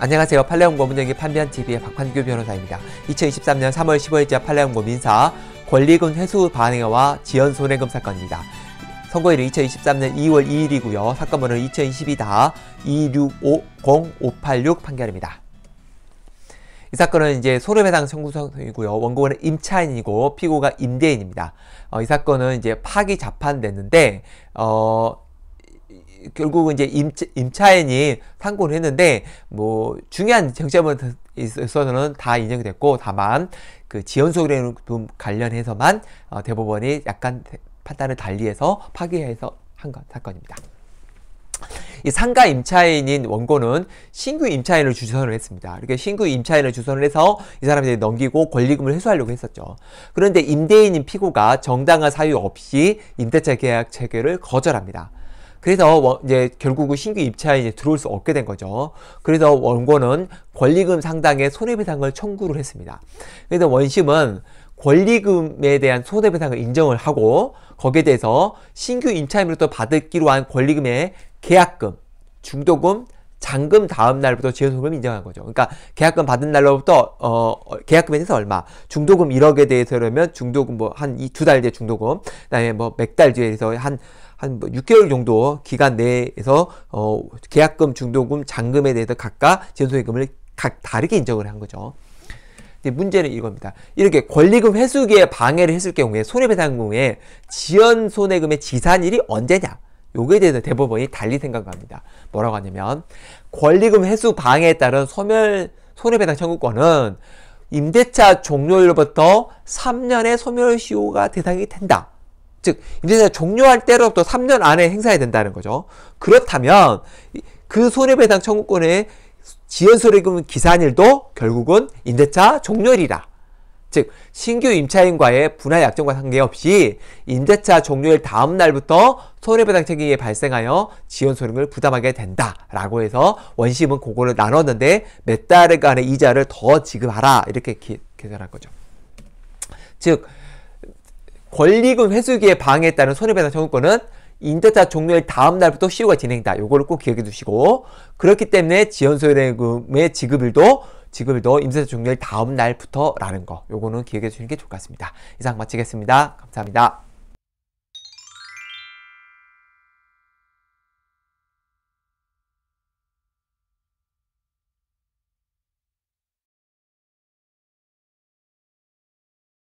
안녕하세요. 팔레온고문쟁이 판한 t v 의 박환규 변호사입니다. 2023년 3월 15일자 팔레온고 민사 권리금 회수 반응와 지연 손해금 사건입니다. 선고일은 2023년 2월 2일이고요. 사건번호는 2022-2650-586 판결입니다. 이 사건은 이제 소름해당 청구성이고요. 원고는 임차인이고 피고가 임대인입니다. 어, 이 사건은 이제 파기 자판됐는데 어, 결국은 이제 임차, 임차인이 상고를 했는데 뭐 중요한 쟁점에 있어서는 다 인정이 됐고 다만 그 지연소유권 관련해서만 어, 대법원이 약간 판단을 달리해서 파기해서 한 건, 사건입니다. 이 상가 임차인인 원고는 신규 임차인을 주선을 했습니다. 이렇게 신규 임차인을 주선을 해서 이 사람들이 넘기고 권리금을 회수하려고 했었죠. 그런데 임대인인 피고가 정당한 사유 없이 임대차 계약 체결을 거절합니다. 그래서 이제 결국은 신규 입찰에 이제 들어올 수 없게 된 거죠. 그래서 원고는 권리금 상당의 손해배상을 청구를 했습니다. 그래서 원심은 권리금에 대한 손해배상을 인정을 하고 거기에 대해서 신규 임차인으로부터 받기로 한 권리금의 계약금, 중도금, 잔금 다음 날부터 지연소금을 인정한 거죠. 그러니까 계약금 받은 날로부터 어 계약금에 대해서 얼마, 중도금 1억에 대해서 그러면 중도금 뭐 한 이 두달 뒤에 중도금, 그다음에 뭐몇달 뒤에 대해서 한한 6개월 뭐 정도 기간 내에서 어, 계약금, 중도금, 잔금에 대해서 각각 전소의금을 각 다르게 인정을 한 거죠. 문제는 이겁니다. 이렇게 권리금 회수기에 방해를 했을 경우에 손해배상금의 지연 손해금의 지산일이 언제냐? 요거 대해서 대법원이 달리 생각합니다. 뭐라고 하냐면 권리금 회수 방해에 따른 소멸 손해배상 청구권은 임대차 종료일부터 3년의 소멸시효가 대상이 된다. 즉 임대차 종료할 때로부터 3년 안에 행사해야 된다는 거죠. 그렇다면 그 손해배상 청구권의 지연소리금 기산일도 결국은 임대차 종료일이다. 즉 신규 임차인과의 분할 약정과 상관없이 임대차 종료일 다음 날부터 손해배상 책임이 발생하여 지연소득을 리 부담하게 된다라고 해서 원심은 그거를 나눴는데 몇 달간의 이자를 더 지급하라 이렇게 계산한 거죠. 즉 권리금 회수기에 방해했다는 손해배상 청구권은 임대차 종료일 다음 날부터 시효가 진행된다. 요거를 꼭 기억해 두시고 그렇기 때문에 지연소요금의 대 지급일도 지급일도 임대차 종료일 다음 날부터라는 거 요거는 기억해 주시는 게 좋을 것 같습니다. 이상 마치겠습니다. 감사합니다.